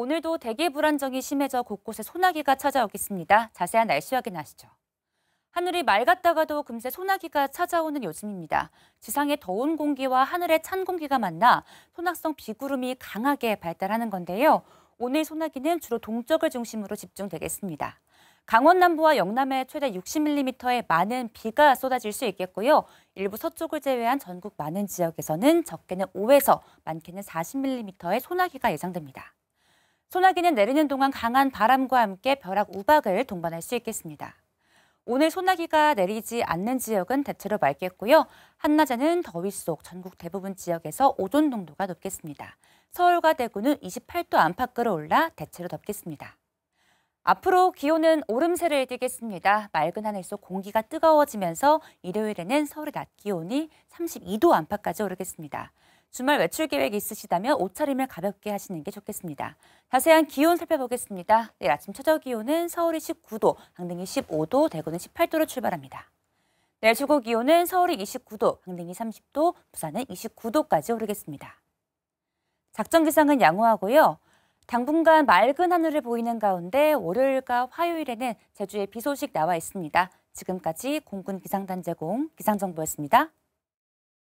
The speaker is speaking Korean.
오늘도 대기 불안정이 심해져 곳곳에 소나기가 찾아오겠습니다. 자세한 날씨 확인하시죠. 하늘이 맑았다가도 금세 소나기가 찾아오는 요즘입니다. 지상의 더운 공기와 하늘의 찬 공기가 만나 소낙성 비구름이 강하게 발달하는 건데요. 오늘 소나기는 주로 동쪽을 중심으로 집중되겠습니다. 강원 남부와 영남에 최대 60mm의 많은 비가 쏟아질 수 있겠고요. 일부 서쪽을 제외한 전국 많은 지역에서는 적게는 5에서 많게는 40mm의 소나기가 예상됩니다. 소나기는 내리는 동안 강한 바람과 함께 벼락 우박을 동반할 수 있겠습니다. 오늘 소나기가 내리지 않는 지역은 대체로 맑겠고요. 한낮에는 더위 속 전국 대부분 지역에서 오존 농도가 높겠습니다. 서울과 대구는 28도 안팎으로 올라 대체로 덥겠습니다. 앞으로 기온은 오름세를 띠겠습니다. 맑은 하늘 속 공기가 뜨거워지면서 일요일에는 서울의 낮 기온이 32도 안팎까지 오르겠습니다. 주말 외출 계획이 있으시다면 옷차림을 가볍게 하시는 게 좋겠습니다. 자세한 기온 살펴보겠습니다. 내일 아침 최저 기온은 서울이 19도, 강릉이 15도, 대구는 18도로 출발합니다. 내일 최고 기온은 서울이 29도, 강릉이 30도, 부산은 29도까지 오르겠습니다. 작전 기상은 양호하고요. 당분간 맑은 하늘을 보이는 가운데 월요일과 화요일에는 제주에 비 소식 나와 있습니다. 지금까지 공군 기상단제공 기상정보였습니다.